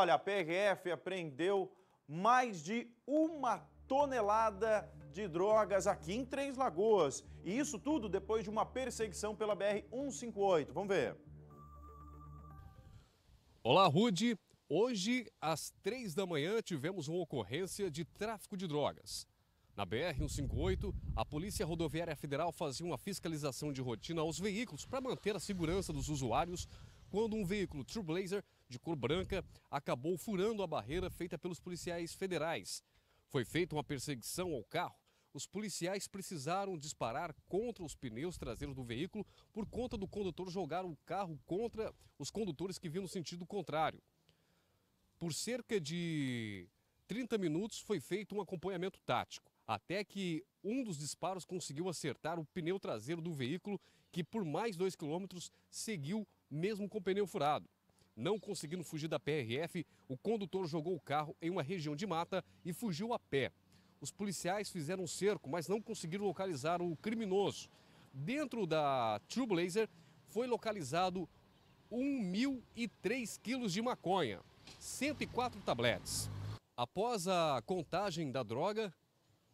Olha, a PRF apreendeu mais de uma tonelada de drogas aqui em Três Lagoas. E isso tudo depois de uma perseguição pela BR-158. Vamos ver. Olá, Rude. Hoje, às três da manhã, tivemos uma ocorrência de tráfico de drogas. Na BR-158, a Polícia Rodoviária Federal fazia uma fiscalização de rotina aos veículos para manter a segurança dos usuários quando um veículo Trailblazer de cor branca acabou furando a barreira feita pelos policiais federais. Foi feita uma perseguição ao carro. Os policiais precisaram disparar contra os pneus traseiros do veículo por conta do condutor jogar o carro contra os condutores que vinham no sentido contrário. Por cerca de 30 minutos foi feito um acompanhamento tático, até que um dos disparos conseguiu acertar o pneu traseiro do veículo, que por mais dois quilômetros seguiu mesmo com pneu furado. Não conseguindo fugir da PRF, o condutor jogou o carro em uma região de mata e fugiu a pé. Os policiais fizeram um cerco, mas não conseguiram localizar o criminoso. Dentro da Trailblazer foi localizado 1.003 quilos de maconha, 104 tabletes. Após a contagem da droga,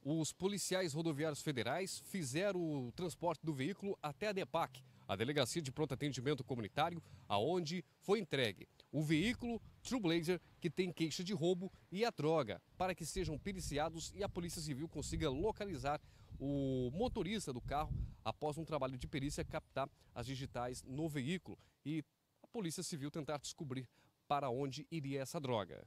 os policiais rodoviários federais fizeram o transporte do veículo até a DEPAC, a Delegacia de Pronto Atendimento Comunitário, aonde foi entregue o veículo Trueblazer, que tem queixa de roubo, e a droga, para que sejam periciados e a Polícia Civil consiga localizar o motorista do carro após um trabalho de perícia captar as digitais no veículo e a Polícia Civil tentar descobrir para onde iria essa droga.